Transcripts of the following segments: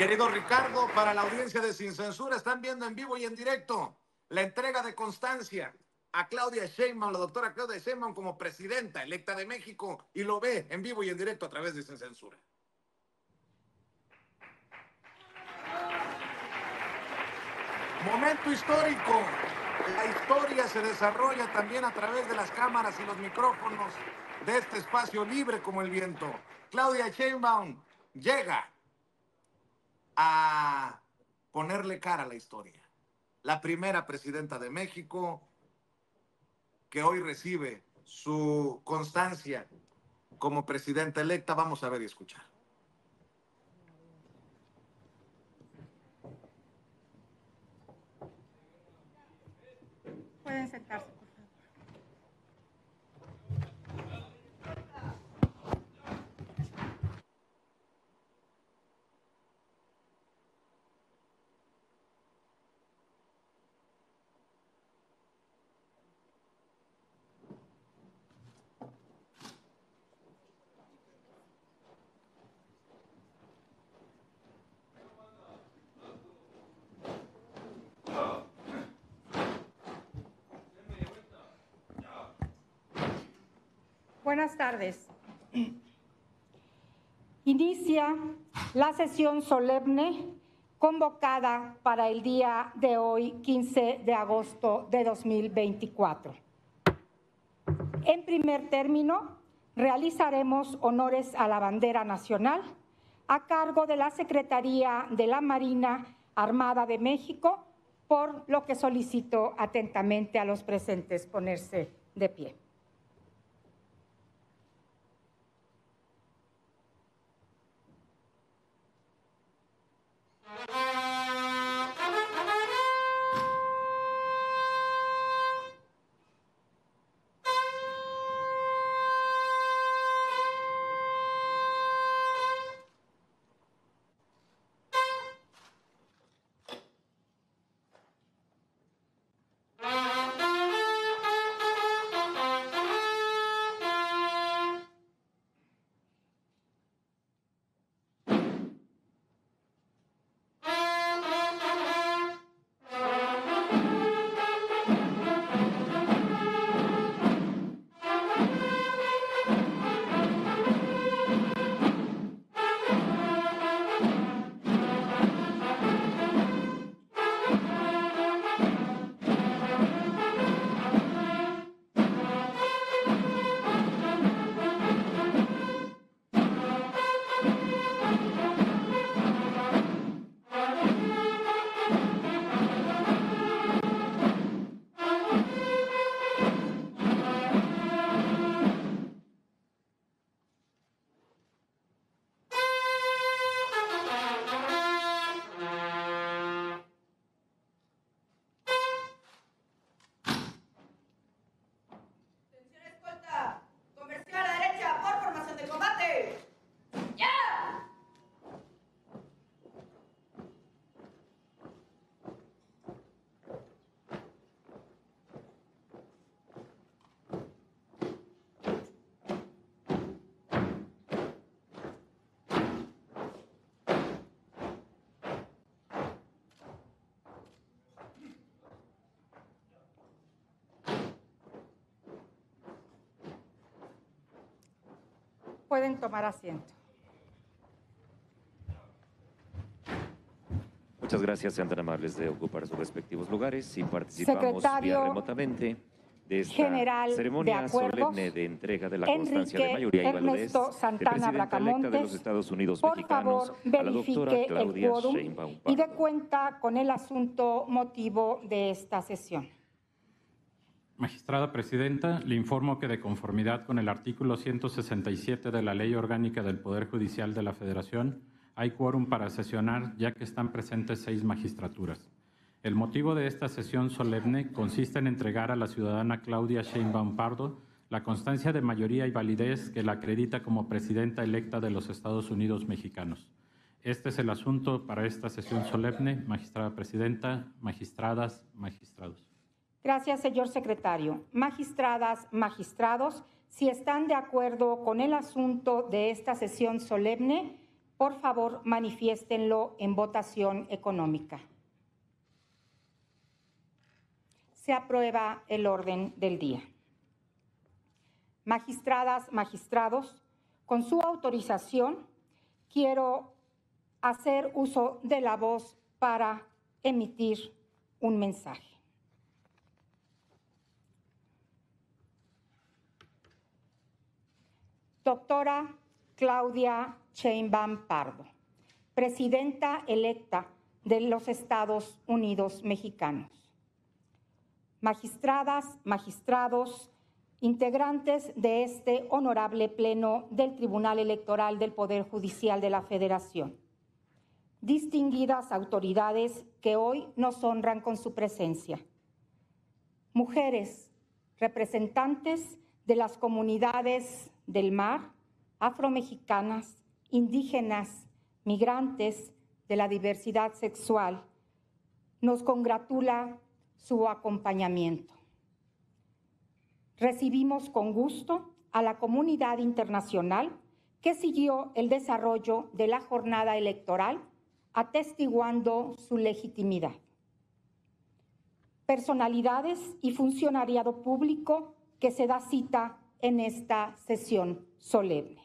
Querido Ricardo, para la audiencia de Sin Censura, están viendo en vivo y en directo la entrega de constancia a Claudia Sheinbaum, la doctora Claudia Sheinbaum como presidenta electa de México y lo ve en vivo y en directo a través de Sin Censura. Momento histórico. La historia se desarrolla también a través de las cámaras y los micrófonos de este espacio libre como el viento. Claudia Sheinbaum llega a ponerle cara a la historia. La primera presidenta de México que hoy recibe su constancia como presidenta electa. Vamos a ver y escuchar. Pueden sentarse. Buenas tardes. Inicia la sesión solemne convocada para el día de hoy, 15 de agosto de 2024. En primer término, realizaremos honores a la bandera nacional a cargo de la Secretaría de la Marina Armada de México, por lo que solicito atentamente a los presentes ponerse de pie. pueden tomar asiento. Muchas gracias, sean tan amables de ocupar sus respectivos lugares y participamos Secretario remotamente de esta ceremonia solemne de entrega de la constancia de mayoría y validez por favor, a la doctora Y de cuenta con el asunto motivo de esta sesión. Magistrada Presidenta, le informo que de conformidad con el artículo 167 de la Ley Orgánica del Poder Judicial de la Federación, hay quórum para sesionar ya que están presentes seis magistraturas. El motivo de esta sesión solemne consiste en entregar a la ciudadana Claudia Sheinbaum Pardo la constancia de mayoría y validez que la acredita como presidenta electa de los Estados Unidos mexicanos. Este es el asunto para esta sesión solemne, magistrada presidenta, magistradas, magistrados. Gracias, señor secretario. Magistradas, magistrados, si están de acuerdo con el asunto de esta sesión solemne, por favor manifiéstenlo en votación económica. Se aprueba el orden del día. Magistradas, magistrados, con su autorización, quiero hacer uso de la voz para emitir un mensaje. Doctora Claudia Sheinbaum Pardo, presidenta electa de los Estados Unidos mexicanos. Magistradas, magistrados, integrantes de este honorable pleno del Tribunal Electoral del Poder Judicial de la Federación. Distinguidas autoridades que hoy nos honran con su presencia. Mujeres, representantes de las comunidades del mar, afromexicanas, indígenas, migrantes, de la diversidad sexual, nos congratula su acompañamiento. Recibimos con gusto a la comunidad internacional que siguió el desarrollo de la jornada electoral, atestiguando su legitimidad. Personalidades y funcionariado público que se da cita en esta sesión solemne.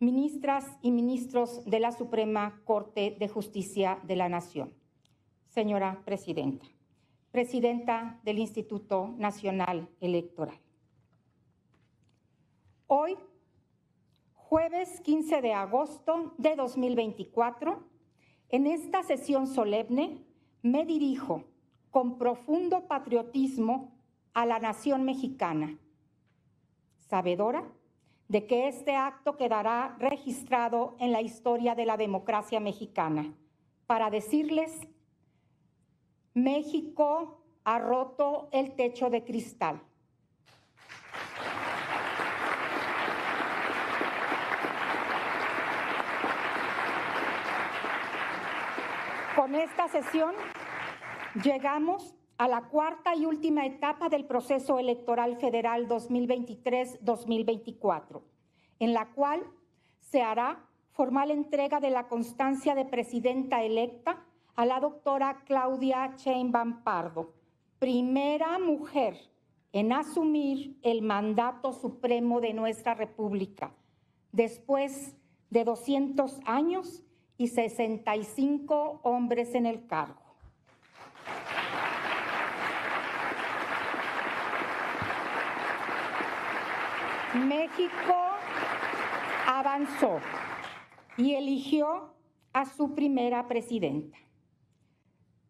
Ministras y ministros de la Suprema Corte de Justicia de la Nación, señora presidenta, presidenta del Instituto Nacional Electoral. Hoy, jueves 15 de agosto de 2024, en esta sesión solemne me dirijo con profundo patriotismo a la nación mexicana, sabedora de que este acto quedará registrado en la historia de la democracia mexicana, para decirles, México ha roto el techo de cristal. Con esta sesión llegamos a la cuarta y última etapa del proceso electoral federal 2023-2024, en la cual se hará formal entrega de la constancia de presidenta electa a la doctora Claudia Sheinbaum Pardo, primera mujer en asumir el mandato supremo de nuestra República, después de 200 años y 65 hombres en el cargo. México avanzó y eligió a su primera presidenta.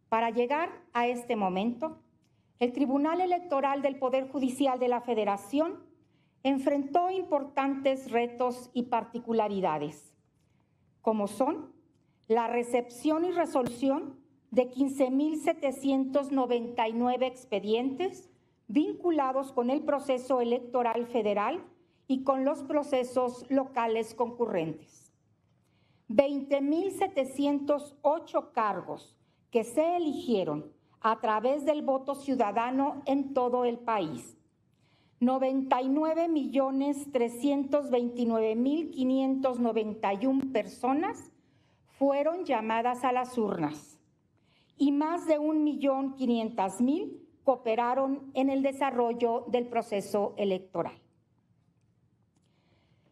Para llegar a este momento, el Tribunal Electoral del Poder Judicial de la Federación enfrentó importantes retos y particularidades, como son la recepción y resolución de 15.799 expedientes vinculados con el proceso electoral federal y con los procesos locales concurrentes. 20.708 cargos que se eligieron a través del voto ciudadano en todo el país. 99.329.591 personas fueron llamadas a las urnas y más de 1.500.000 cooperaron en el desarrollo del proceso electoral.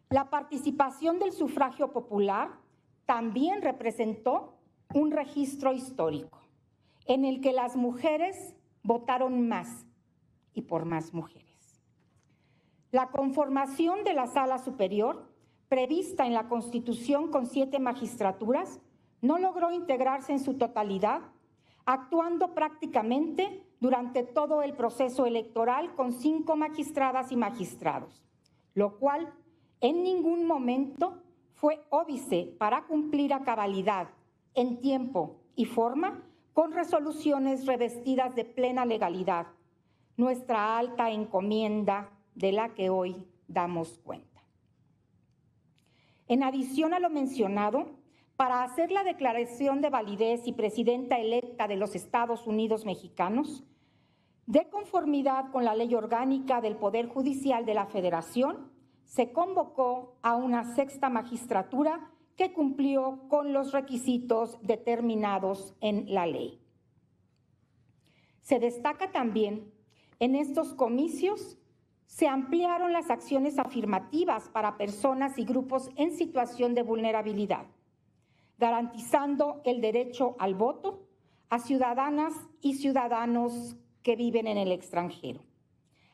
La participación del sufragio popular también representó un registro histórico en el que las mujeres votaron más y por más mujeres. La conformación de la sala superior, prevista en la Constitución con siete magistraturas, no logró integrarse en su totalidad, actuando prácticamente durante todo el proceso electoral con cinco magistradas y magistrados, lo cual en ningún momento fue óbice para cumplir a cabalidad, en tiempo y forma, con resoluciones revestidas de plena legalidad, nuestra alta encomienda de la que hoy damos cuenta. En adición a lo mencionado, para hacer la declaración de validez y presidenta electa de los Estados Unidos mexicanos, de conformidad con la ley orgánica del Poder Judicial de la Federación, se convocó a una sexta magistratura que cumplió con los requisitos determinados en la ley. Se destaca también, en estos comicios se ampliaron las acciones afirmativas para personas y grupos en situación de vulnerabilidad, garantizando el derecho al voto a ciudadanas y ciudadanos que viven en el extranjero.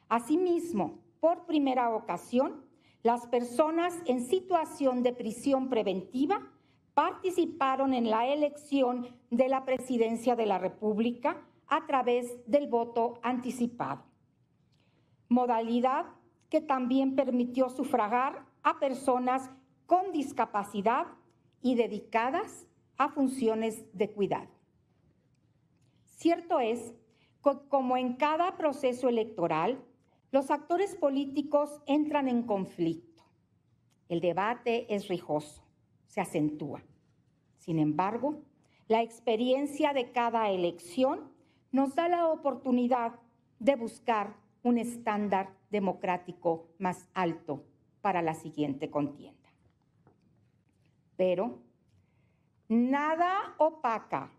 Asimismo, por primera ocasión, las personas en situación de prisión preventiva participaron en la elección de la presidencia de la República a través del voto anticipado, modalidad que también permitió sufragar a personas con discapacidad y dedicadas a funciones de cuidado. Cierto es como en cada proceso electoral, los actores políticos entran en conflicto. El debate es rijoso, se acentúa. Sin embargo, la experiencia de cada elección nos da la oportunidad de buscar un estándar democrático más alto para la siguiente contienda. Pero nada opaca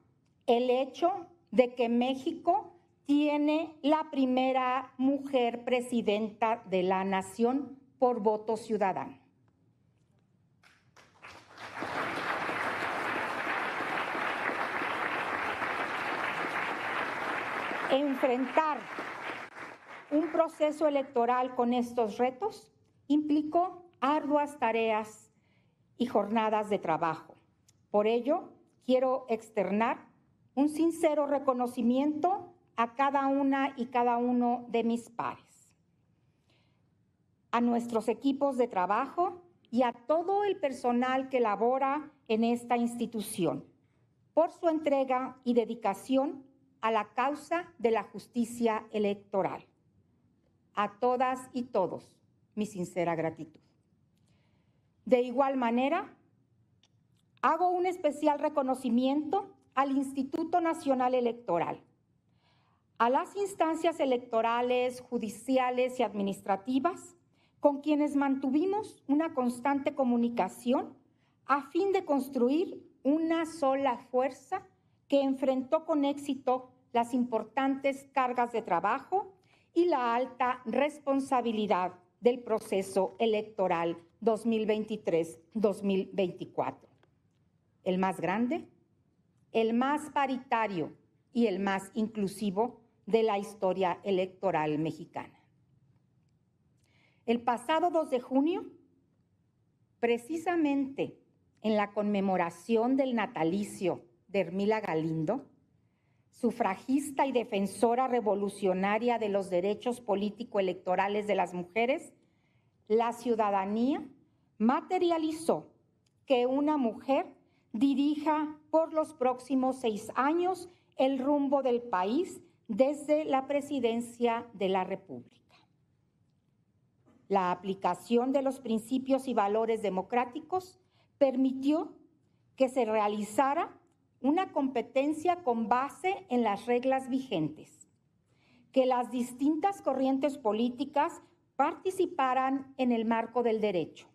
el hecho de que México tiene la primera mujer presidenta de la nación por voto ciudadano. Enfrentar un proceso electoral con estos retos implicó arduas tareas y jornadas de trabajo. Por ello, quiero externar un sincero reconocimiento a cada una y cada uno de mis pares, a nuestros equipos de trabajo y a todo el personal que labora en esta institución por su entrega y dedicación a la causa de la justicia electoral. A todas y todos, mi sincera gratitud. De igual manera, hago un especial reconocimiento al Instituto Nacional Electoral a las instancias electorales, judiciales y administrativas, con quienes mantuvimos una constante comunicación a fin de construir una sola fuerza que enfrentó con éxito las importantes cargas de trabajo y la alta responsabilidad del proceso electoral 2023-2024. El más grande, el más paritario y el más inclusivo de la historia electoral mexicana. El pasado 2 de junio, precisamente en la conmemoración del natalicio de Hermila Galindo, sufragista y defensora revolucionaria de los derechos político-electorales de las mujeres, la ciudadanía materializó que una mujer dirija por los próximos seis años el rumbo del país desde la presidencia de la República. La aplicación de los principios y valores democráticos permitió que se realizara una competencia con base en las reglas vigentes, que las distintas corrientes políticas participaran en el marco del derecho,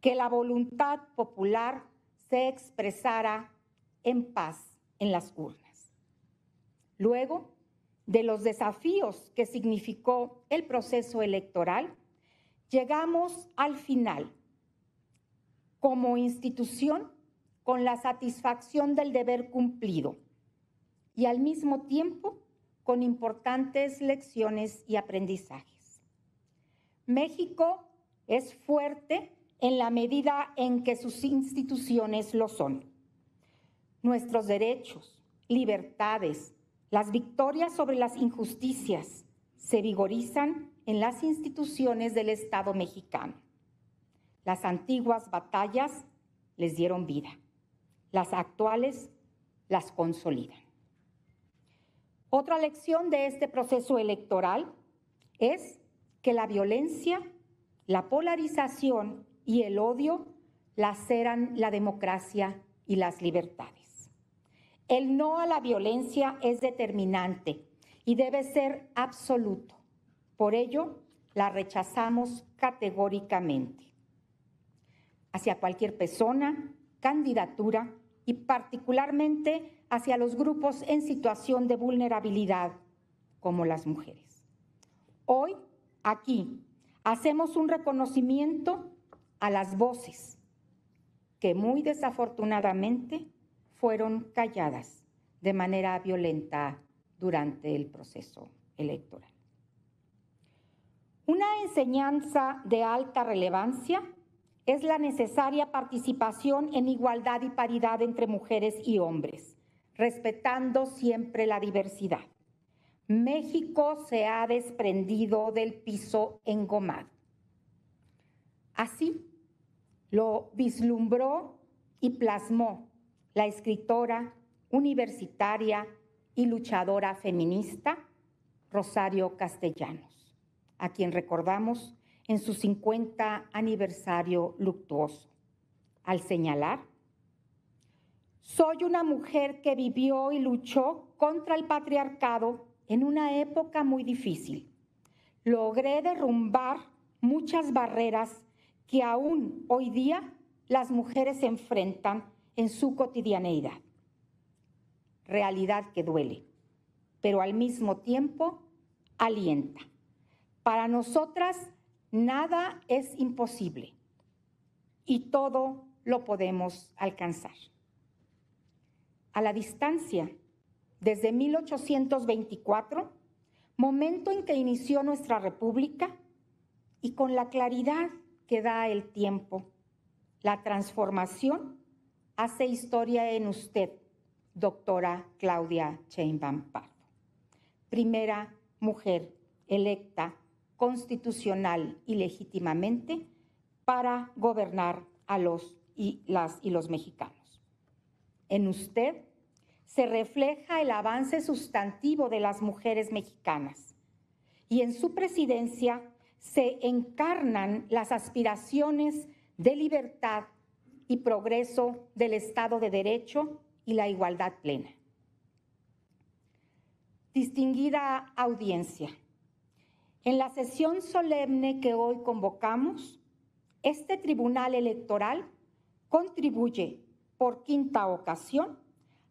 que la voluntad popular se expresara en paz en las urnas. Luego, de los desafíos que significó el proceso electoral, llegamos al final como institución con la satisfacción del deber cumplido y al mismo tiempo con importantes lecciones y aprendizajes. México es fuerte en la medida en que sus instituciones lo son. Nuestros derechos, libertades, las victorias sobre las injusticias se vigorizan en las instituciones del Estado mexicano. Las antiguas batallas les dieron vida, las actuales las consolidan. Otra lección de este proceso electoral es que la violencia, la polarización y el odio laceran la democracia y las libertades. El no a la violencia es determinante y debe ser absoluto. Por ello, la rechazamos categóricamente. Hacia cualquier persona, candidatura y particularmente hacia los grupos en situación de vulnerabilidad, como las mujeres. Hoy, aquí, hacemos un reconocimiento a las voces que muy desafortunadamente fueron calladas de manera violenta durante el proceso electoral. Una enseñanza de alta relevancia es la necesaria participación en igualdad y paridad entre mujeres y hombres, respetando siempre la diversidad. México se ha desprendido del piso engomado. Así lo vislumbró y plasmó la escritora, universitaria y luchadora feminista Rosario Castellanos, a quien recordamos en su 50 aniversario luctuoso, al señalar, soy una mujer que vivió y luchó contra el patriarcado en una época muy difícil. Logré derrumbar muchas barreras que aún hoy día las mujeres enfrentan en su cotidianeidad. Realidad que duele, pero al mismo tiempo alienta. Para nosotras nada es imposible y todo lo podemos alcanzar. A la distancia, desde 1824, momento en que inició nuestra república, y con la claridad que da el tiempo, la transformación hace historia en usted, doctora Claudia Sheinbaum Pardo, primera mujer electa constitucional y legítimamente para gobernar a los y las y los mexicanos. En usted se refleja el avance sustantivo de las mujeres mexicanas y en su presidencia se encarnan las aspiraciones de libertad y progreso del Estado de Derecho y la igualdad plena. Distinguida audiencia, en la sesión solemne que hoy convocamos, este Tribunal Electoral contribuye por quinta ocasión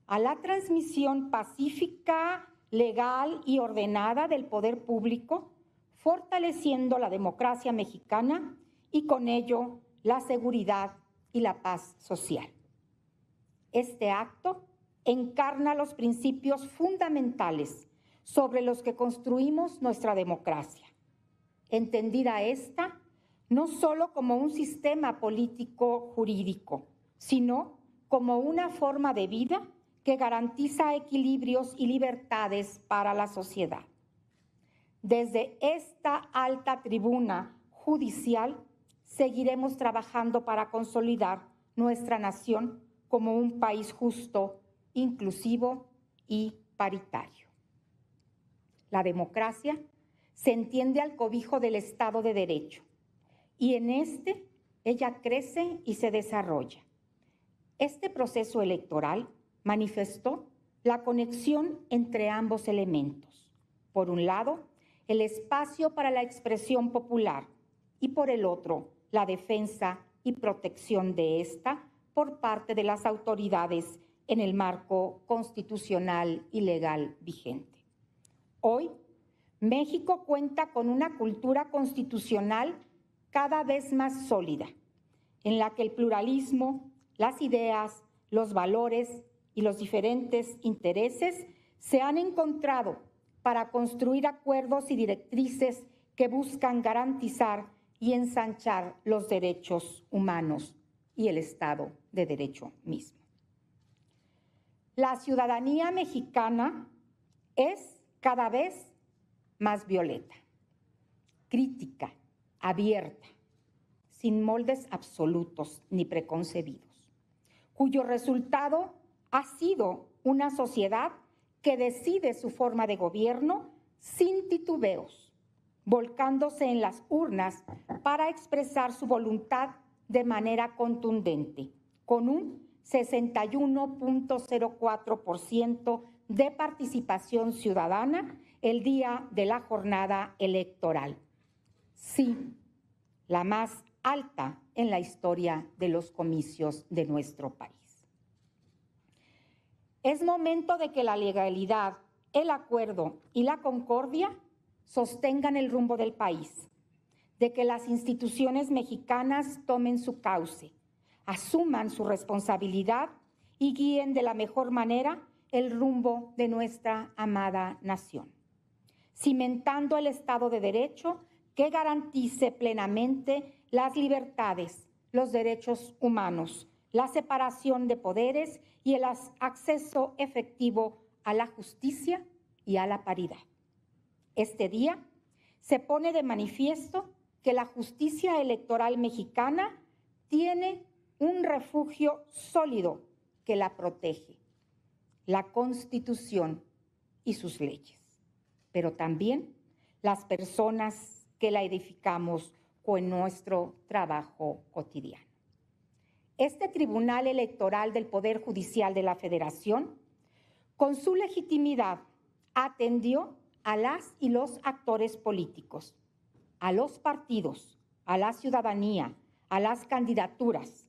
a la transmisión pacífica, legal y ordenada del poder público, fortaleciendo la democracia mexicana y con ello la seguridad la paz social. Este acto encarna los principios fundamentales sobre los que construimos nuestra democracia, entendida esta no sólo como un sistema político jurídico, sino como una forma de vida que garantiza equilibrios y libertades para la sociedad. Desde esta alta tribuna judicial seguiremos trabajando para consolidar nuestra nación como un país justo, inclusivo y paritario. La democracia se entiende al cobijo del Estado de Derecho y en este ella crece y se desarrolla. Este proceso electoral manifestó la conexión entre ambos elementos. Por un lado, el espacio para la expresión popular y por el otro, la defensa y protección de esta por parte de las autoridades en el marco constitucional y legal vigente. Hoy, México cuenta con una cultura constitucional cada vez más sólida, en la que el pluralismo, las ideas, los valores y los diferentes intereses se han encontrado para construir acuerdos y directrices que buscan garantizar y ensanchar los derechos humanos y el Estado de Derecho mismo. La ciudadanía mexicana es cada vez más violeta, crítica, abierta, sin moldes absolutos ni preconcebidos, cuyo resultado ha sido una sociedad que decide su forma de gobierno sin titubeos volcándose en las urnas para expresar su voluntad de manera contundente, con un 61.04% de participación ciudadana el día de la jornada electoral. Sí, la más alta en la historia de los comicios de nuestro país. Es momento de que la legalidad, el acuerdo y la concordia sostengan el rumbo del país, de que las instituciones mexicanas tomen su cauce, asuman su responsabilidad y guíen de la mejor manera el rumbo de nuestra amada nación, cimentando el Estado de Derecho que garantice plenamente las libertades, los derechos humanos, la separación de poderes y el acceso efectivo a la justicia y a la paridad. Este día se pone de manifiesto que la justicia electoral mexicana tiene un refugio sólido que la protege, la Constitución y sus leyes, pero también las personas que la edificamos con nuestro trabajo cotidiano. Este Tribunal Electoral del Poder Judicial de la Federación, con su legitimidad, atendió a las y los actores políticos, a los partidos, a la ciudadanía, a las candidaturas,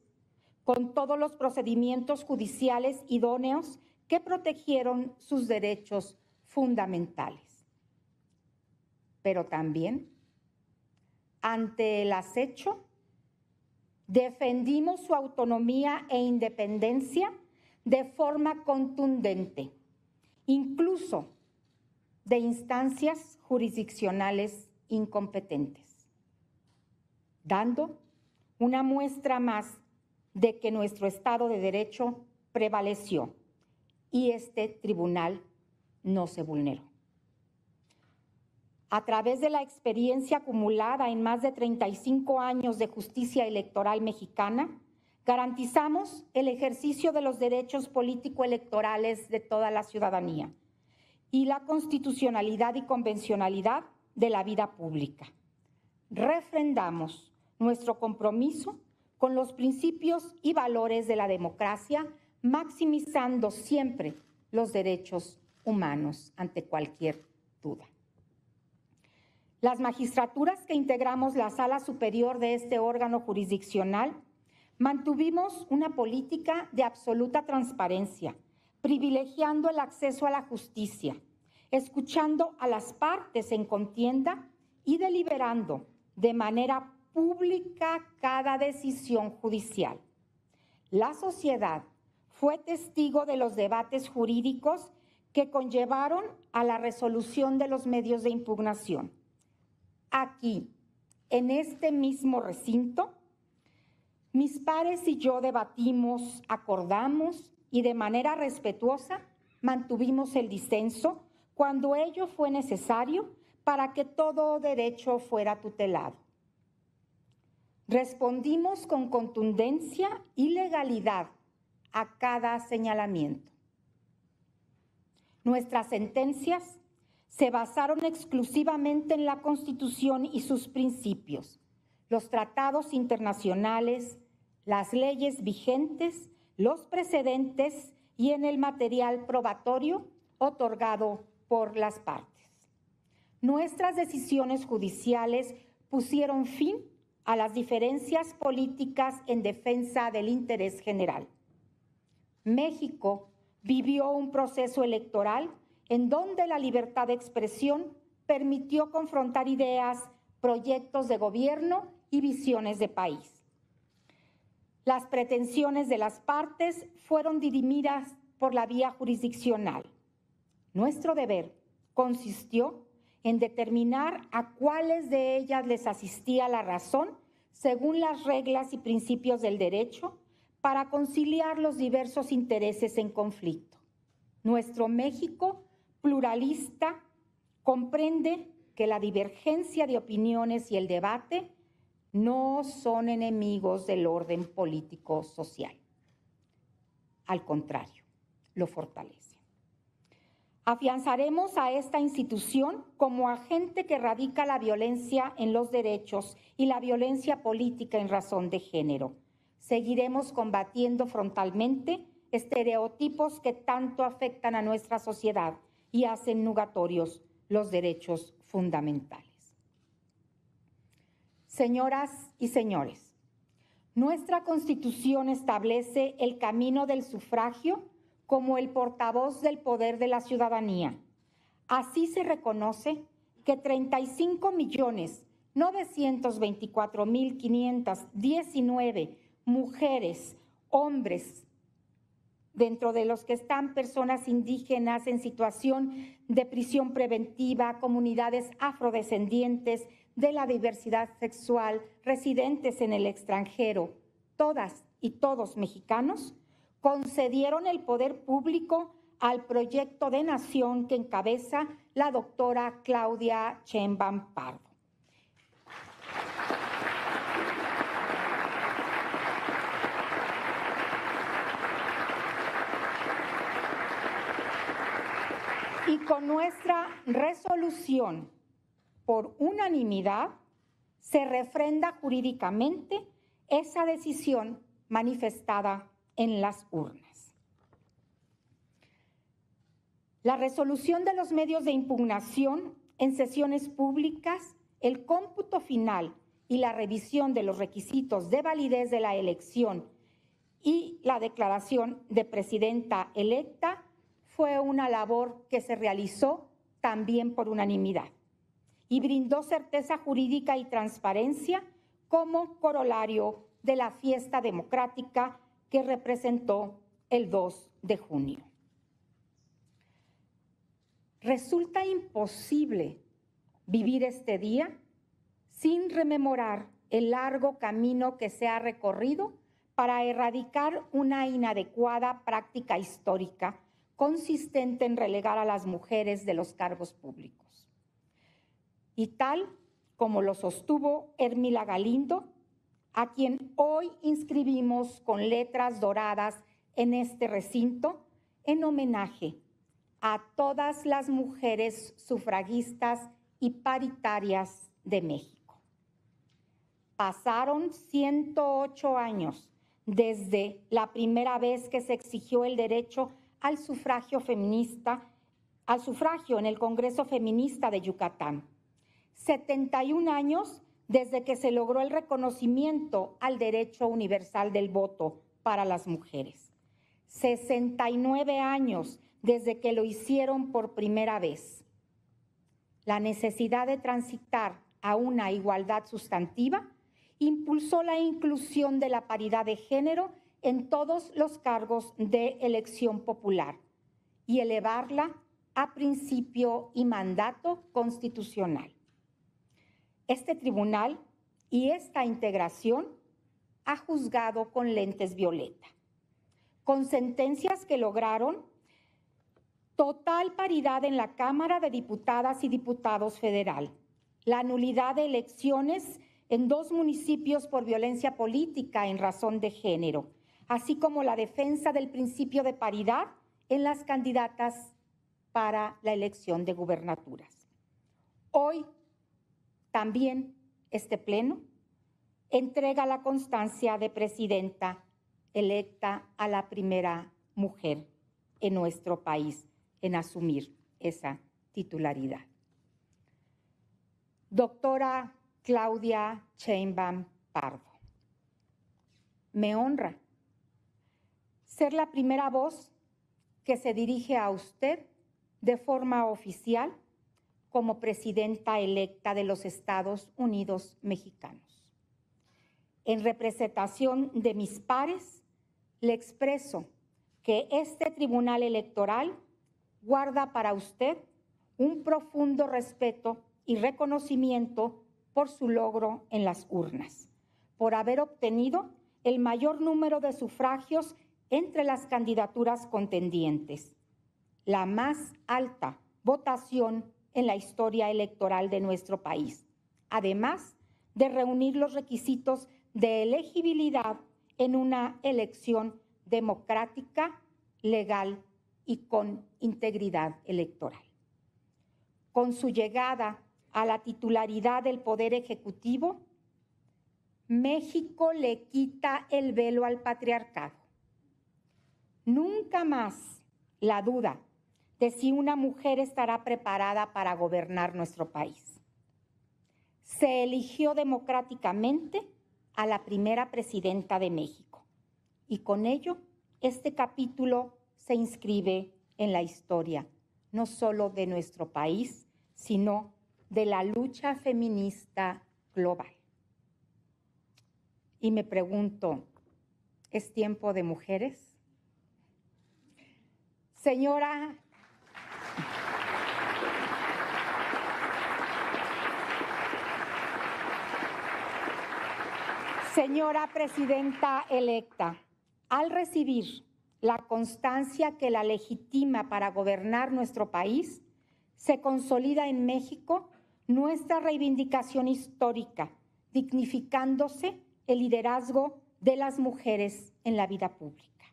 con todos los procedimientos judiciales idóneos que protegieron sus derechos fundamentales. Pero también, ante el acecho, defendimos su autonomía e independencia de forma contundente, incluso de instancias jurisdiccionales incompetentes, dando una muestra más de que nuestro Estado de Derecho prevaleció y este tribunal no se vulneró. A través de la experiencia acumulada en más de 35 años de justicia electoral mexicana, garantizamos el ejercicio de los derechos político-electorales de toda la ciudadanía y la constitucionalidad y convencionalidad de la vida pública. Refrendamos nuestro compromiso con los principios y valores de la democracia, maximizando siempre los derechos humanos ante cualquier duda. Las magistraturas que integramos la sala superior de este órgano jurisdiccional mantuvimos una política de absoluta transparencia privilegiando el acceso a la justicia, escuchando a las partes en contienda y deliberando de manera pública cada decisión judicial. La sociedad fue testigo de los debates jurídicos que conllevaron a la resolución de los medios de impugnación. Aquí, en este mismo recinto, mis pares y yo debatimos, acordamos y de manera respetuosa mantuvimos el disenso cuando ello fue necesario para que todo derecho fuera tutelado. Respondimos con contundencia y legalidad a cada señalamiento. Nuestras sentencias se basaron exclusivamente en la Constitución y sus principios, los tratados internacionales, las leyes vigentes los precedentes y en el material probatorio otorgado por las partes. Nuestras decisiones judiciales pusieron fin a las diferencias políticas en defensa del interés general. México vivió un proceso electoral en donde la libertad de expresión permitió confrontar ideas, proyectos de gobierno y visiones de país. Las pretensiones de las partes fueron dirimidas por la vía jurisdiccional. Nuestro deber consistió en determinar a cuáles de ellas les asistía la razón según las reglas y principios del derecho para conciliar los diversos intereses en conflicto. Nuestro México pluralista comprende que la divergencia de opiniones y el debate no son enemigos del orden político social. Al contrario, lo fortalecen. Afianzaremos a esta institución como agente que radica la violencia en los derechos y la violencia política en razón de género. Seguiremos combatiendo frontalmente estereotipos que tanto afectan a nuestra sociedad y hacen nugatorios los derechos fundamentales. Señoras y señores, nuestra Constitución establece el camino del sufragio como el portavoz del poder de la ciudadanía. Así se reconoce que 35 millones 519 mujeres, hombres, dentro de los que están personas indígenas en situación de prisión preventiva, comunidades afrodescendientes, de la diversidad sexual residentes en el extranjero, todas y todos mexicanos, concedieron el poder público al proyecto de nación que encabeza la doctora Claudia chembam Pardo. Y con nuestra resolución por unanimidad se refrenda jurídicamente esa decisión manifestada en las urnas. La resolución de los medios de impugnación en sesiones públicas, el cómputo final y la revisión de los requisitos de validez de la elección y la declaración de presidenta electa fue una labor que se realizó también por unanimidad y brindó certeza jurídica y transparencia como corolario de la fiesta democrática que representó el 2 de junio. Resulta imposible vivir este día sin rememorar el largo camino que se ha recorrido para erradicar una inadecuada práctica histórica consistente en relegar a las mujeres de los cargos públicos y tal como lo sostuvo Hermila Galindo, a quien hoy inscribimos con letras doradas en este recinto en homenaje a todas las mujeres sufragistas y paritarias de México. Pasaron 108 años desde la primera vez que se exigió el derecho al sufragio feminista, al sufragio en el Congreso Feminista de Yucatán 71 años desde que se logró el reconocimiento al derecho universal del voto para las mujeres. 69 años desde que lo hicieron por primera vez. La necesidad de transitar a una igualdad sustantiva impulsó la inclusión de la paridad de género en todos los cargos de elección popular y elevarla a principio y mandato constitucional. Este tribunal y esta integración ha juzgado con lentes violeta, con sentencias que lograron total paridad en la Cámara de Diputadas y Diputados Federal, la nulidad de elecciones en dos municipios por violencia política en razón de género, así como la defensa del principio de paridad en las candidatas para la elección de gubernaturas. Hoy también este Pleno entrega la constancia de presidenta electa a la primera mujer en nuestro país en asumir esa titularidad. Doctora Claudia Chainbaum Pardo, me honra ser la primera voz que se dirige a usted de forma oficial como presidenta electa de los Estados Unidos mexicanos. En representación de mis pares, le expreso que este Tribunal Electoral guarda para usted un profundo respeto y reconocimiento por su logro en las urnas, por haber obtenido el mayor número de sufragios entre las candidaturas contendientes, la más alta votación en la historia electoral de nuestro país, además de reunir los requisitos de elegibilidad en una elección democrática, legal y con integridad electoral. Con su llegada a la titularidad del Poder Ejecutivo, México le quita el velo al patriarcado. Nunca más la duda de si una mujer estará preparada para gobernar nuestro país. Se eligió democráticamente a la primera presidenta de México y con ello este capítulo se inscribe en la historia, no solo de nuestro país, sino de la lucha feminista global. Y me pregunto, ¿es tiempo de mujeres? Señora Señora presidenta electa, al recibir la constancia que la legitima para gobernar nuestro país, se consolida en México nuestra reivindicación histórica, dignificándose el liderazgo de las mujeres en la vida pública.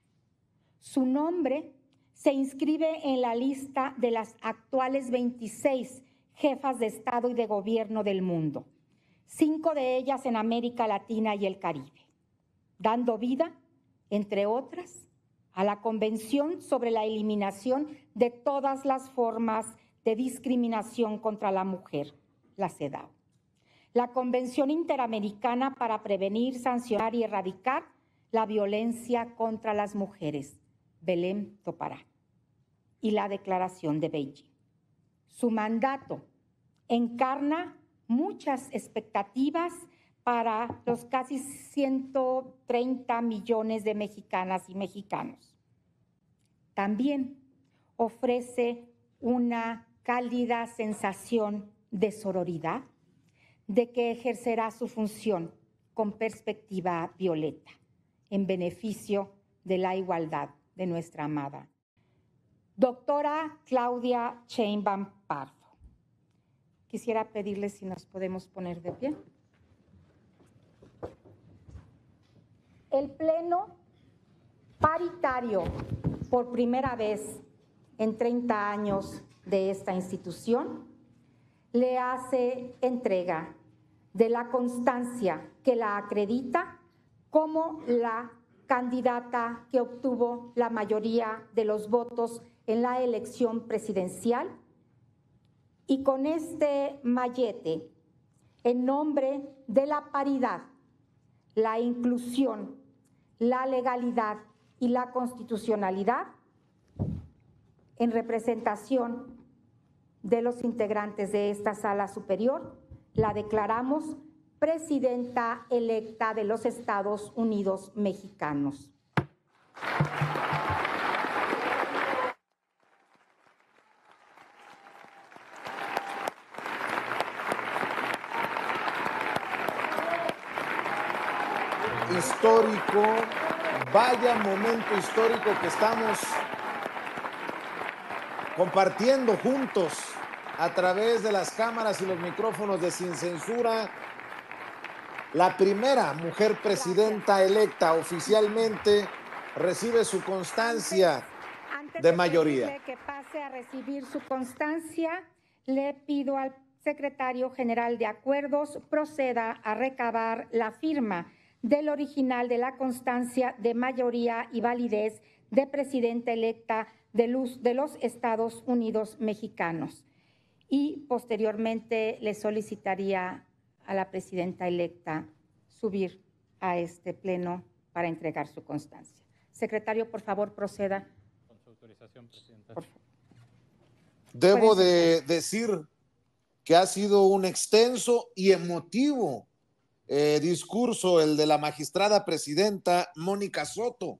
Su nombre se inscribe en la lista de las actuales 26 jefas de Estado y de Gobierno del mundo, cinco de ellas en América Latina y el Caribe, dando vida, entre otras, a la Convención sobre la Eliminación de todas las formas de discriminación contra la mujer, la CEDAW, la Convención Interamericana para prevenir, sancionar y erradicar la violencia contra las mujeres, Belén Topará, y la Declaración de Beijing. Su mandato encarna muchas expectativas para los casi 130 millones de mexicanas y mexicanos. También ofrece una cálida sensación de sororidad, de que ejercerá su función con perspectiva violeta, en beneficio de la igualdad de nuestra amada. Doctora Claudia Chainban Pardo. Quisiera pedirle si nos podemos poner de pie. El Pleno paritario, por primera vez en 30 años de esta institución, le hace entrega de la constancia que la acredita como la candidata que obtuvo la mayoría de los votos en la elección presidencial y con este mallete, en nombre de la paridad, la inclusión, la legalidad y la constitucionalidad, en representación de los integrantes de esta sala superior, la declaramos presidenta electa de los Estados Unidos mexicanos. histórico, vaya momento histórico que estamos compartiendo juntos a través de las cámaras y los micrófonos de Sin Censura. La primera mujer presidenta electa oficialmente recibe su constancia de mayoría. Que pase a recibir su constancia, le pido al secretario general de Acuerdos proceda a recabar la firma del original de la constancia de mayoría y validez de presidenta electa de, luz de los Estados Unidos mexicanos. Y posteriormente le solicitaría a la presidenta electa subir a este pleno para entregar su constancia. Secretario, por favor, proceda. Con su autorización, presidenta. Debo de decir que ha sido un extenso y emotivo eh, discurso, el de la magistrada presidenta Mónica Soto.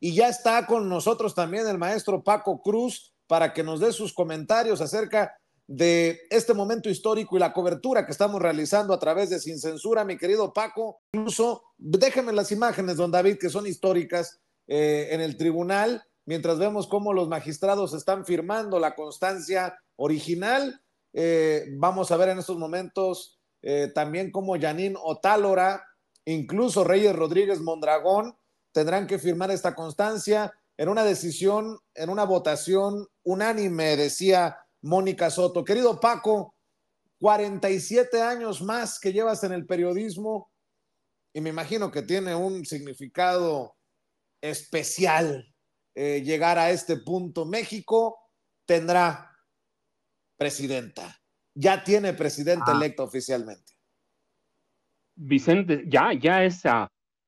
Y ya está con nosotros también el maestro Paco Cruz para que nos dé sus comentarios acerca de este momento histórico y la cobertura que estamos realizando a través de Sin Censura, mi querido Paco. Incluso déjeme las imágenes, don David, que son históricas eh, en el tribunal, mientras vemos cómo los magistrados están firmando la constancia original. Eh, vamos a ver en estos momentos eh, también como Janín Otálora, incluso Reyes Rodríguez Mondragón, tendrán que firmar esta constancia en una decisión, en una votación unánime, decía Mónica Soto. Querido Paco, 47 años más que llevas en el periodismo y me imagino que tiene un significado especial eh, llegar a este punto. México tendrá presidenta ya tiene presidente ah. electo oficialmente. Vicente, ya, ya es,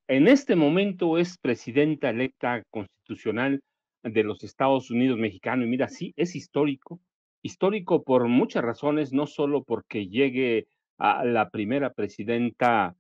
en este momento es presidenta electa constitucional de los Estados Unidos mexicanos. Y mira, sí, es histórico, histórico por muchas razones, no solo porque llegue a la primera presidenta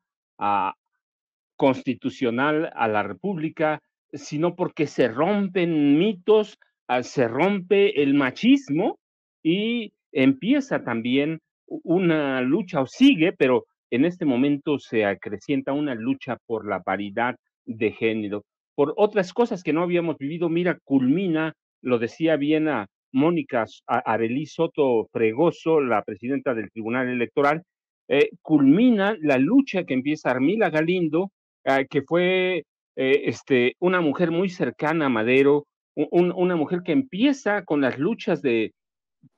constitucional a la República, sino porque se rompen mitos, ah, se rompe el machismo y empieza también una lucha, o sigue, pero en este momento se acrecienta una lucha por la paridad de género. Por otras cosas que no habíamos vivido, mira, culmina, lo decía bien a Mónica Arelí Soto Fregoso, la presidenta del Tribunal Electoral, eh, culmina la lucha que empieza Armila Galindo, ah, que fue eh, este, una mujer muy cercana a Madero, una mujer que empieza con las luchas de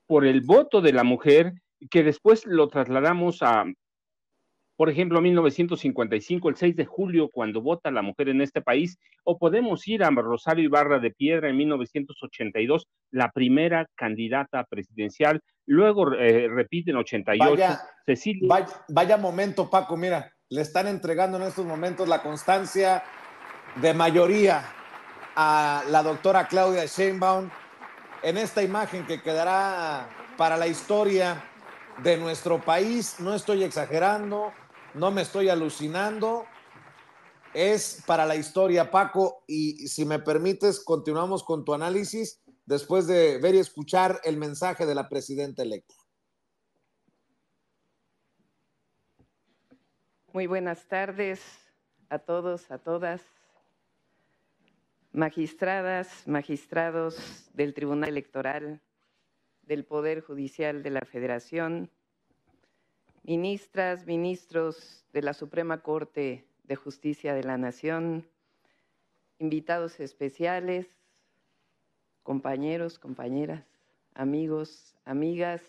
por el voto de la mujer, que después lo trasladamos a, por ejemplo, 1955, el 6 de julio, cuando vota la mujer en este país, o podemos ir a Rosario Ibarra de Piedra en 1982, la primera candidata presidencial, luego repite en 88. Vaya, vaya momento, Paco, mira, le están entregando en estos momentos la constancia de mayoría a la doctora Claudia Sheinbaum en esta imagen que quedará para la historia de nuestro país. No estoy exagerando, no me estoy alucinando. Es para la historia, Paco, y si me permites, continuamos con tu análisis después de ver y escuchar el mensaje de la presidenta electa. Muy buenas tardes a todos, a todas magistradas, magistrados del Tribunal Electoral, del Poder Judicial de la Federación, ministras, ministros de la Suprema Corte de Justicia de la Nación, invitados especiales, compañeros, compañeras, amigos, amigas,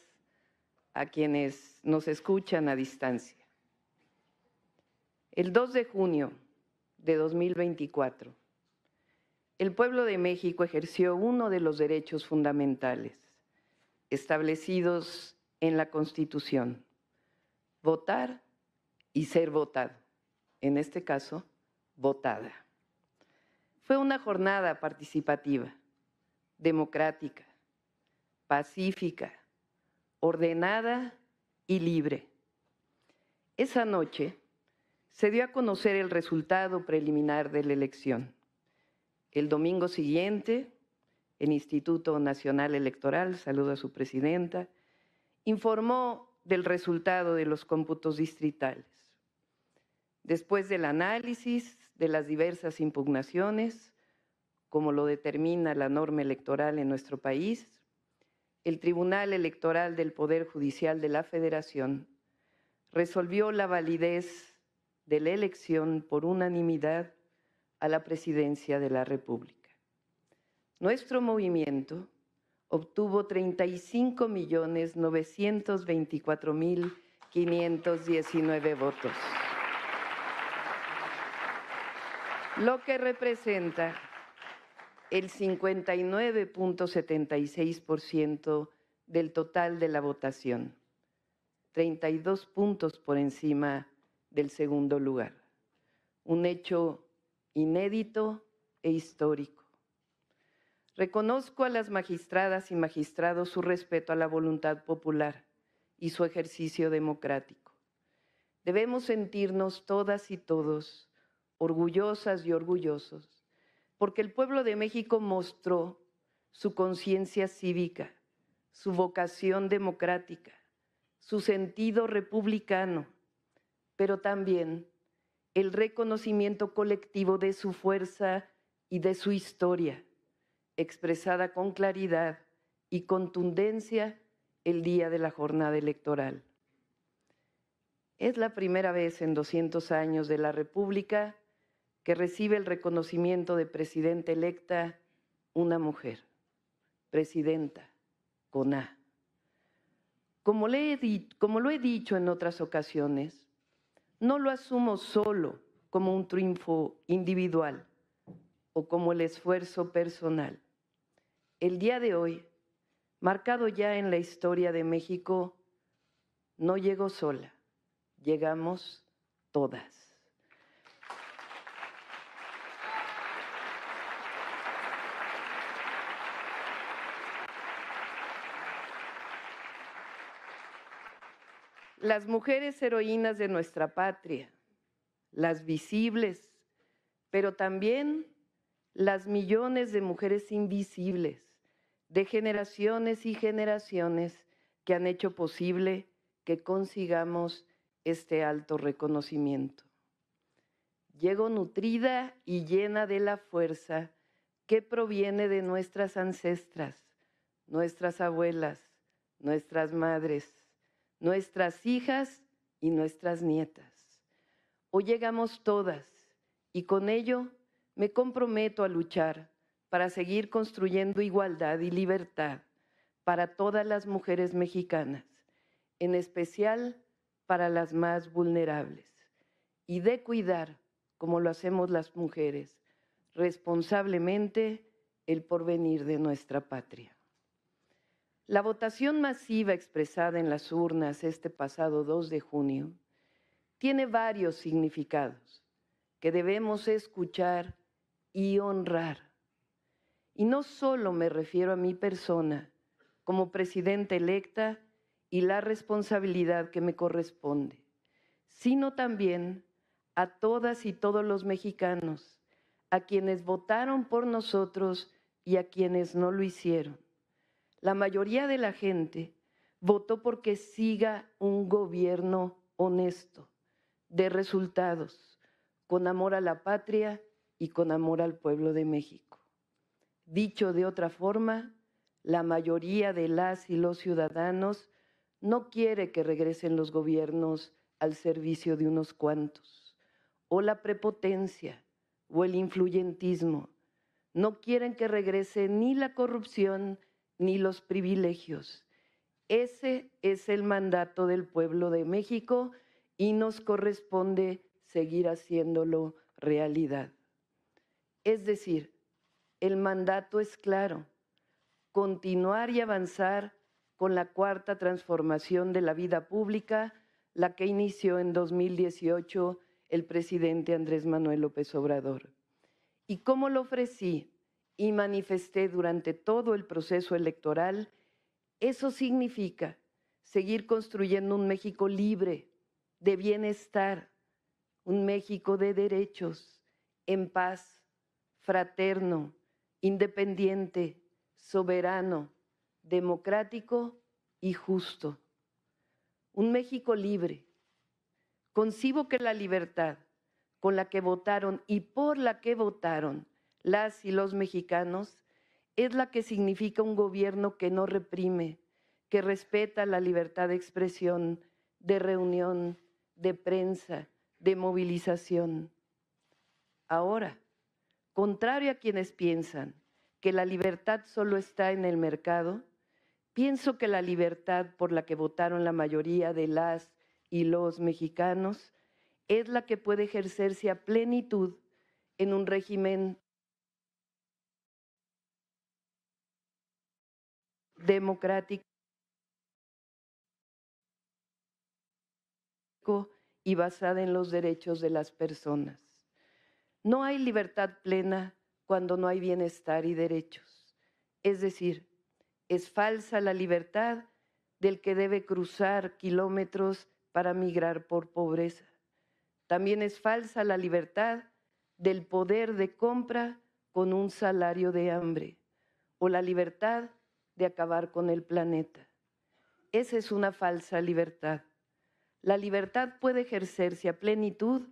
a quienes nos escuchan a distancia. El 2 de junio de 2024 el pueblo de México ejerció uno de los derechos fundamentales establecidos en la Constitución, votar y ser votado, en este caso, votada. Fue una jornada participativa, democrática, pacífica, ordenada y libre. Esa noche se dio a conocer el resultado preliminar de la elección. El domingo siguiente, el Instituto Nacional Electoral, saludo a su presidenta, informó del resultado de los cómputos distritales. Después del análisis de las diversas impugnaciones, como lo determina la norma electoral en nuestro país, el Tribunal Electoral del Poder Judicial de la Federación resolvió la validez de la elección por unanimidad a la presidencia de la República. Nuestro movimiento obtuvo 35.924.519 votos, lo que representa el 59.76% del total de la votación, 32 puntos por encima del segundo lugar. Un hecho inédito e histórico. Reconozco a las magistradas y magistrados su respeto a la voluntad popular y su ejercicio democrático. Debemos sentirnos todas y todos orgullosas y orgullosos, porque el pueblo de México mostró su conciencia cívica, su vocación democrática, su sentido republicano, pero también el reconocimiento colectivo de su fuerza y de su historia, expresada con claridad y contundencia el día de la jornada electoral. Es la primera vez en 200 años de la República que recibe el reconocimiento de presidenta electa una mujer, presidenta, con A. Como, como lo he dicho en otras ocasiones, no lo asumo solo como un triunfo individual o como el esfuerzo personal. El día de hoy, marcado ya en la historia de México, no llegó sola, llegamos todas. las mujeres heroínas de nuestra patria, las visibles, pero también las millones de mujeres invisibles, de generaciones y generaciones que han hecho posible que consigamos este alto reconocimiento. Llego nutrida y llena de la fuerza que proviene de nuestras ancestras, nuestras abuelas, nuestras madres, nuestras hijas y nuestras nietas. Hoy llegamos todas y con ello me comprometo a luchar para seguir construyendo igualdad y libertad para todas las mujeres mexicanas, en especial para las más vulnerables, y de cuidar, como lo hacemos las mujeres, responsablemente el porvenir de nuestra patria. La votación masiva expresada en las urnas este pasado 2 de junio tiene varios significados que debemos escuchar y honrar. Y no solo me refiero a mi persona como presidenta electa y la responsabilidad que me corresponde, sino también a todas y todos los mexicanos, a quienes votaron por nosotros y a quienes no lo hicieron la mayoría de la gente votó porque siga un gobierno honesto, de resultados, con amor a la patria y con amor al pueblo de México. Dicho de otra forma, la mayoría de las y los ciudadanos no quiere que regresen los gobiernos al servicio de unos cuantos, o la prepotencia, o el influyentismo. No quieren que regrese ni la corrupción, ni los privilegios. Ese es el mandato del pueblo de México y nos corresponde seguir haciéndolo realidad. Es decir, el mandato es claro, continuar y avanzar con la cuarta transformación de la vida pública, la que inició en 2018 el presidente Andrés Manuel López Obrador. ¿Y cómo lo ofrecí? y manifesté durante todo el proceso electoral, eso significa seguir construyendo un México libre, de bienestar, un México de derechos, en paz, fraterno, independiente, soberano, democrático y justo. Un México libre. Concibo que la libertad con la que votaron y por la que votaron las y los mexicanos es la que significa un gobierno que no reprime, que respeta la libertad de expresión, de reunión, de prensa, de movilización. Ahora, contrario a quienes piensan que la libertad solo está en el mercado, pienso que la libertad por la que votaron la mayoría de las y los mexicanos es la que puede ejercerse a plenitud en un régimen democrático y basada en los derechos de las personas. No hay libertad plena cuando no hay bienestar y derechos. Es decir, es falsa la libertad del que debe cruzar kilómetros para migrar por pobreza. También es falsa la libertad del poder de compra con un salario de hambre o la libertad acabar con el planeta. Esa es una falsa libertad. La libertad puede ejercerse a plenitud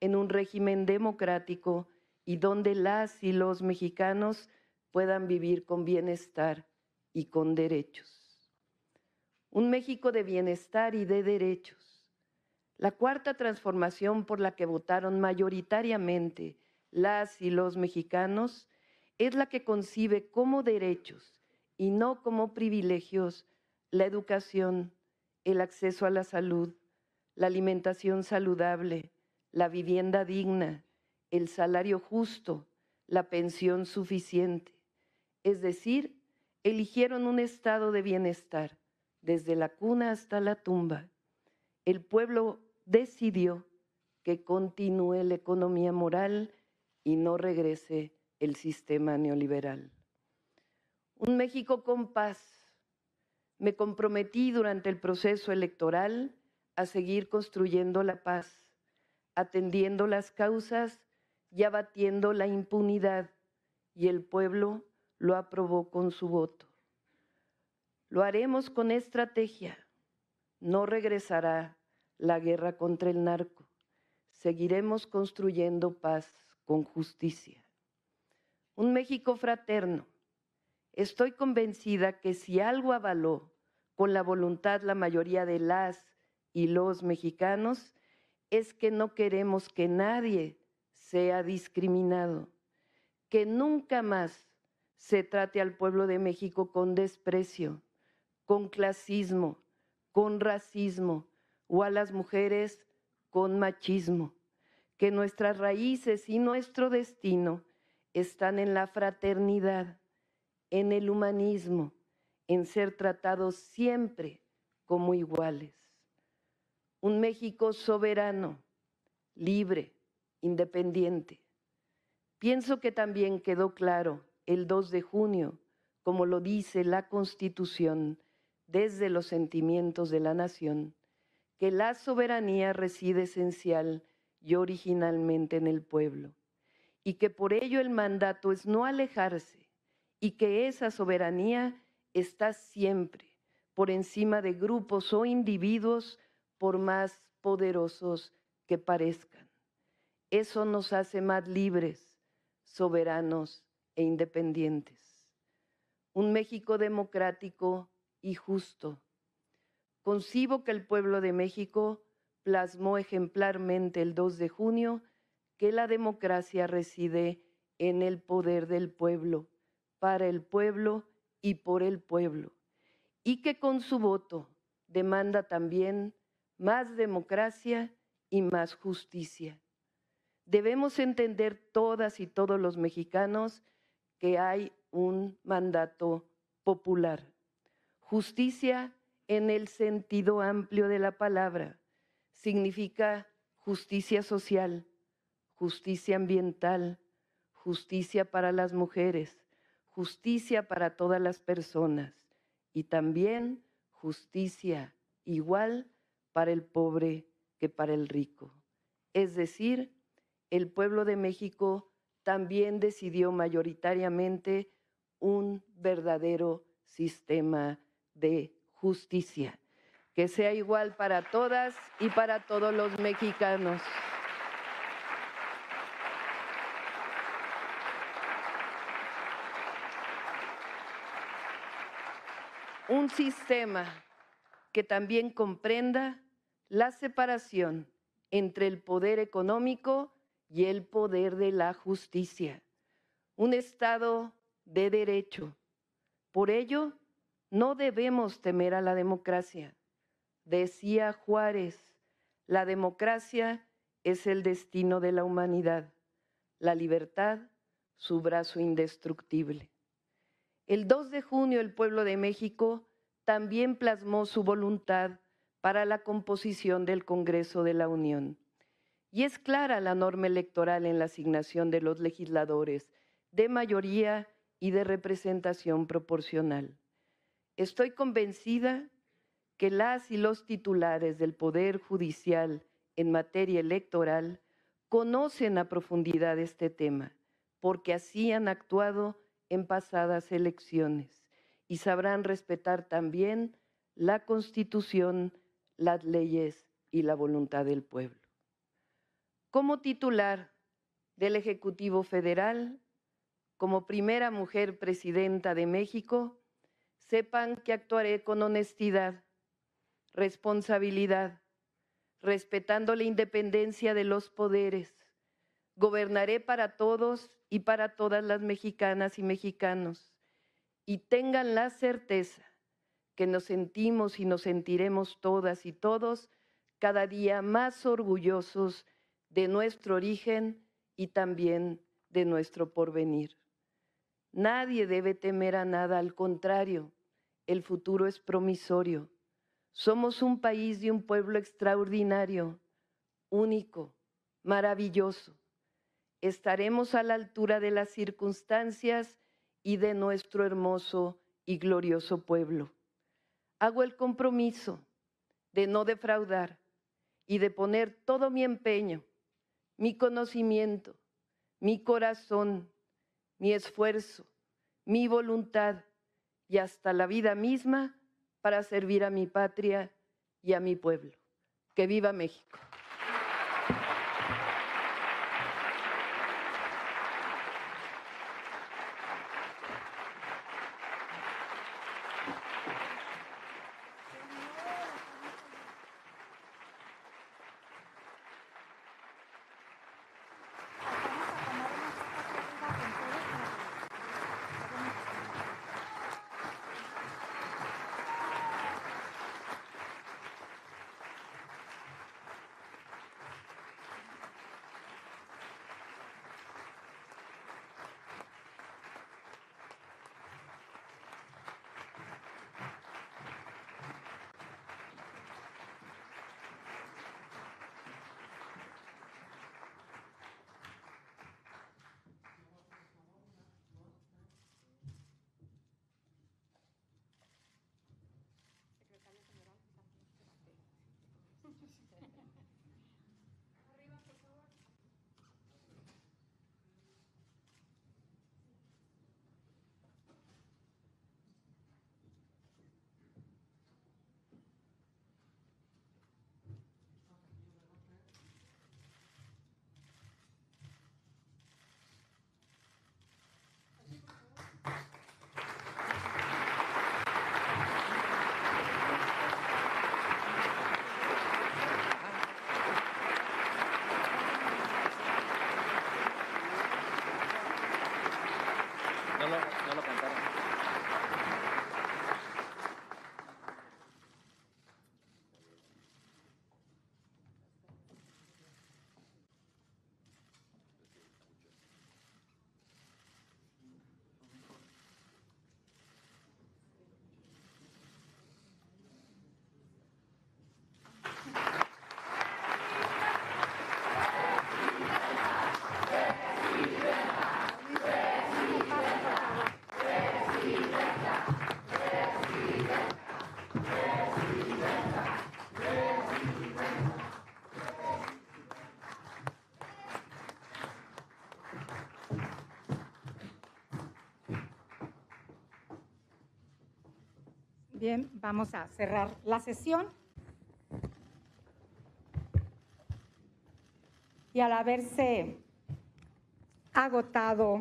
en un régimen democrático y donde las y los mexicanos puedan vivir con bienestar y con derechos. Un México de bienestar y de derechos. La cuarta transformación por la que votaron mayoritariamente las y los mexicanos es la que concibe como derechos y no como privilegios la educación, el acceso a la salud, la alimentación saludable, la vivienda digna, el salario justo, la pensión suficiente. Es decir, eligieron un estado de bienestar desde la cuna hasta la tumba. El pueblo decidió que continúe la economía moral y no regrese el sistema neoliberal un México con paz. Me comprometí durante el proceso electoral a seguir construyendo la paz, atendiendo las causas y abatiendo la impunidad, y el pueblo lo aprobó con su voto. Lo haremos con estrategia. No regresará la guerra contra el narco. Seguiremos construyendo paz con justicia. Un México fraterno, Estoy convencida que si algo avaló con la voluntad la mayoría de las y los mexicanos, es que no queremos que nadie sea discriminado, que nunca más se trate al pueblo de México con desprecio, con clasismo, con racismo o a las mujeres con machismo, que nuestras raíces y nuestro destino están en la fraternidad en el humanismo, en ser tratados siempre como iguales. Un México soberano, libre, independiente. Pienso que también quedó claro el 2 de junio, como lo dice la Constitución, desde los sentimientos de la nación, que la soberanía reside esencial y originalmente en el pueblo, y que por ello el mandato es no alejarse y que esa soberanía está siempre por encima de grupos o individuos por más poderosos que parezcan. Eso nos hace más libres, soberanos e independientes. Un México democrático y justo. Concibo que el pueblo de México plasmó ejemplarmente el 2 de junio que la democracia reside en el poder del pueblo para el pueblo y por el pueblo, y que con su voto demanda también más democracia y más justicia. Debemos entender todas y todos los mexicanos que hay un mandato popular. Justicia en el sentido amplio de la palabra significa justicia social, justicia ambiental, justicia para las mujeres, justicia para todas las personas y también justicia igual para el pobre que para el rico. Es decir, el pueblo de México también decidió mayoritariamente un verdadero sistema de justicia, que sea igual para todas y para todos los mexicanos. un sistema que también comprenda la separación entre el poder económico y el poder de la justicia. Un Estado de derecho. Por ello, no debemos temer a la democracia. Decía Juárez, la democracia es el destino de la humanidad, la libertad su brazo indestructible. El 2 de junio el pueblo de México también plasmó su voluntad para la composición del Congreso de la Unión. Y es clara la norma electoral en la asignación de los legisladores de mayoría y de representación proporcional. Estoy convencida que las y los titulares del Poder Judicial en materia electoral conocen a profundidad este tema, porque así han actuado en pasadas elecciones y sabrán respetar también la Constitución, las leyes y la voluntad del pueblo. Como titular del Ejecutivo Federal, como primera mujer presidenta de México, sepan que actuaré con honestidad, responsabilidad, respetando la independencia de los poderes. Gobernaré para todos y para todas las mexicanas y mexicanos. Y tengan la certeza que nos sentimos y nos sentiremos todas y todos cada día más orgullosos de nuestro origen y también de nuestro porvenir. Nadie debe temer a nada, al contrario, el futuro es promisorio. Somos un país y un pueblo extraordinario, único, maravilloso estaremos a la altura de las circunstancias y de nuestro hermoso y glorioso pueblo. Hago el compromiso de no defraudar y de poner todo mi empeño, mi conocimiento, mi corazón, mi esfuerzo, mi voluntad y hasta la vida misma para servir a mi patria y a mi pueblo. Que viva México. Bien, vamos a cerrar la sesión. Y al haberse agotado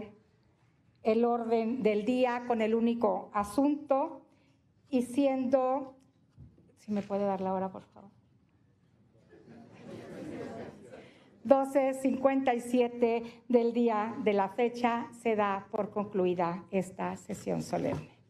el orden del día con el único asunto y siendo, si me puede dar la hora, por favor. 12.57 del día de la fecha se da por concluida esta sesión solemne.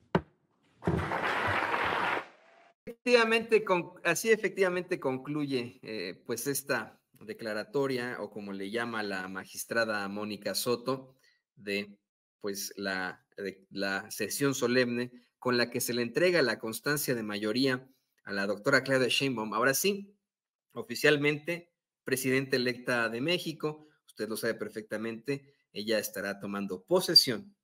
efectivamente, así efectivamente concluye eh, pues esta declaratoria o como le llama la magistrada Mónica Soto de pues la, la sesión solemne con la que se le entrega la constancia de mayoría a la doctora Claudia Sheinbaum. Ahora sí, oficialmente presidenta electa de México, usted lo sabe perfectamente, ella estará tomando posesión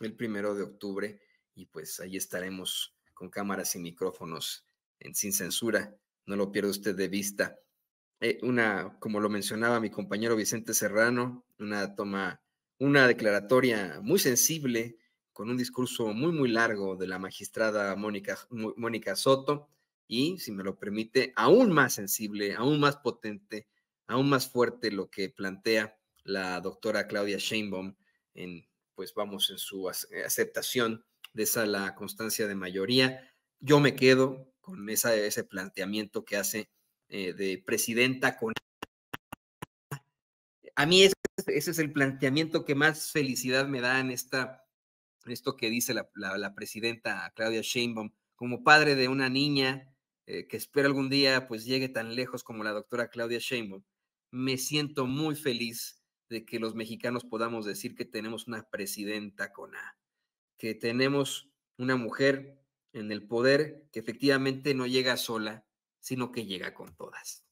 el primero de octubre y pues ahí estaremos con cámaras y micrófonos sin Censura. No lo pierde usted de vista. Eh, una, como lo mencionaba mi compañero Vicente Serrano, una toma, una declaratoria muy sensible, con un discurso muy, muy largo de la magistrada Mónica, Soto, y, si me lo permite, aún más sensible, aún más potente, aún más fuerte lo que plantea la doctora Claudia Sheinbaum en, pues vamos, en su aceptación de esa la constancia de mayoría. Yo me quedo con ese planteamiento que hace eh, de presidenta con... A mí ese, es el planteamiento que más felicidad me da en, esta, esto que dice la, la, presidenta Claudia Sheinbaum, como padre de una niña eh, que espero algún día pues llegue tan lejos como la doctora Claudia Sheinbaum. Me siento muy feliz de que los mexicanos podamos decir que tenemos una presidenta con A, que tenemos una mujer en el poder que efectivamente no llega sola, sino que llega con todas.